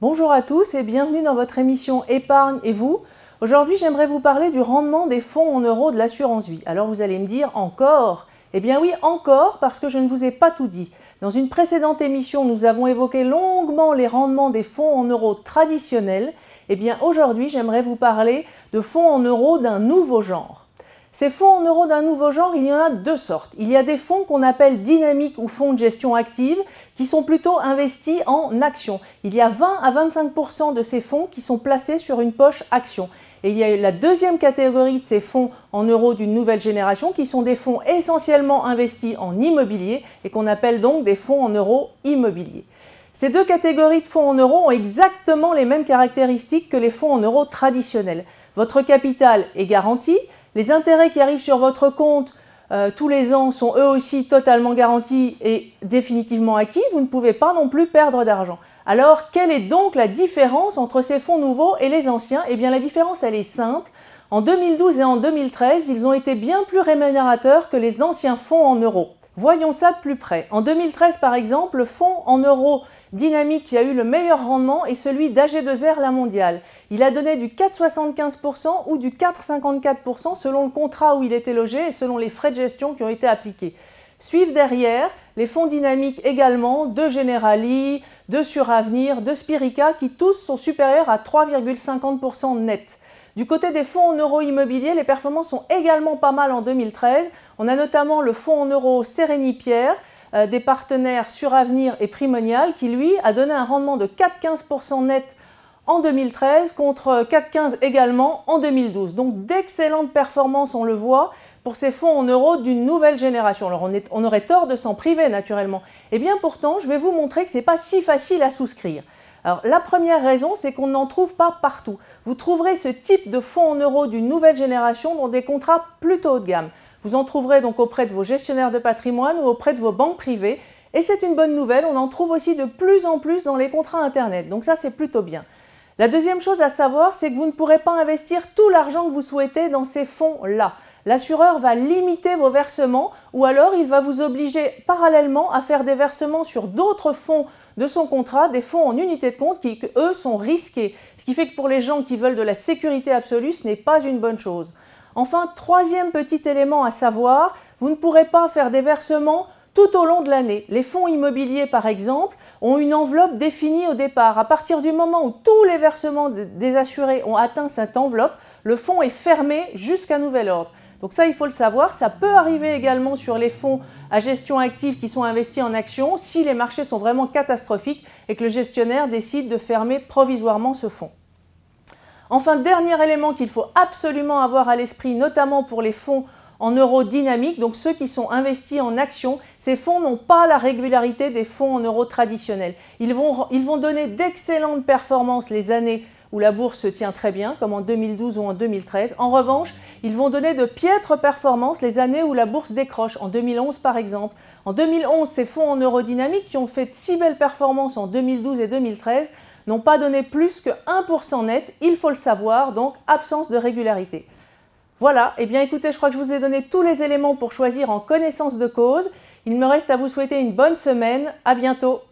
Bonjour à tous et bienvenue dans votre émission Épargne et vous. Aujourd'hui, j'aimerais vous parler du rendement des fonds en euros de l'assurance vie. Alors vous allez me dire encore Eh bien oui, encore parce que je ne vous ai pas tout dit. Dans une précédente émission, nous avons évoqué longuement les rendements des fonds en euros traditionnels. Eh bien aujourd'hui, j'aimerais vous parler de fonds en euros d'un nouveau genre. Ces fonds en euros d'un nouveau genre, il y en a deux sortes. Il y a des fonds qu'on appelle dynamiques ou fonds de gestion active, qui sont plutôt investis en actions. Il y a 20 à 25 de ces fonds qui sont placés sur une poche action. Et il y a la deuxième catégorie de ces fonds en euros d'une nouvelle génération qui sont des fonds essentiellement investis en immobilier et qu'on appelle donc des fonds en euros immobiliers. Ces deux catégories de fonds en euros ont exactement les mêmes caractéristiques que les fonds en euros traditionnels. Votre capital est garanti, les intérêts qui arrivent sur votre compte euh, tous les ans sont eux aussi totalement garantis et définitivement acquis. Vous ne pouvez pas non plus perdre d'argent. Alors, quelle est donc la différence entre ces fonds nouveaux et les anciens Eh bien, la différence, elle est simple. En 2012 et en 2013, ils ont été bien plus rémunérateurs que les anciens fonds en euros. Voyons ça de plus près. En 2013, par exemple, le fonds en euros Dynamique qui a eu le meilleur rendement est celui d'AG2R La Mondiale. Il a donné du 4,75% ou du 4,54% selon le contrat où il était logé et selon les frais de gestion qui ont été appliqués. Suivent derrière les fonds dynamiques également de Generali, de Suravenir, de Spirica qui tous sont supérieurs à 3,50% net. Du côté des fonds en euros immobiliers, les performances sont également pas mal en 2013. On a notamment le fonds en euros Sérénie Pierre euh, des partenaires Suravenir et Primonial, qui lui a donné un rendement de 4,15% net en 2013 contre 4,15 également en 2012. Donc d'excellentes performances, on le voit, pour ces fonds en euros d'une nouvelle génération. Alors on, on aurait tort de s'en priver naturellement. Et eh bien pourtant, je vais vous montrer que ce n'est pas si facile à souscrire. Alors la première raison, c'est qu'on n'en trouve pas partout. Vous trouverez ce type de fonds en euros d'une nouvelle génération dans des contrats plutôt haut de gamme. Vous en trouverez donc auprès de vos gestionnaires de patrimoine ou auprès de vos banques privées. Et c'est une bonne nouvelle, on en trouve aussi de plus en plus dans les contrats Internet. Donc ça, c'est plutôt bien. La deuxième chose à savoir, c'est que vous ne pourrez pas investir tout l'argent que vous souhaitez dans ces fonds-là. L'assureur va limiter vos versements ou alors il va vous obliger parallèlement à faire des versements sur d'autres fonds de son contrat, des fonds en unité de compte qui, eux, sont risqués. Ce qui fait que pour les gens qui veulent de la sécurité absolue, ce n'est pas une bonne chose. Enfin, troisième petit élément à savoir, vous ne pourrez pas faire des versements tout au long de l'année. Les fonds immobiliers, par exemple, ont une enveloppe définie au départ. À partir du moment où tous les versements des assurés ont atteint cette enveloppe, le fonds est fermé jusqu'à nouvel ordre. Donc ça, il faut le savoir, ça peut arriver également sur les fonds à gestion active qui sont investis en actions si les marchés sont vraiment catastrophiques et que le gestionnaire décide de fermer provisoirement ce fonds. Enfin, dernier élément qu'il faut absolument avoir à l'esprit, notamment pour les fonds en euros dynamiques, donc ceux qui sont investis en actions, ces fonds n'ont pas la régularité des fonds en euro traditionnels. Ils vont, ils vont donner d'excellentes performances les années où la bourse se tient très bien, comme en 2012 ou en 2013. En revanche, ils vont donner de piètres performances les années où la bourse décroche, en 2011 par exemple. En 2011, ces fonds en eurodynamique qui ont fait si belles performances en 2012 et 2013 n'ont pas donné plus que 1% net, il faut le savoir, donc absence de régularité. Voilà, et eh bien écoutez, je crois que je vous ai donné tous les éléments pour choisir en connaissance de cause. Il me reste à vous souhaiter une bonne semaine, à bientôt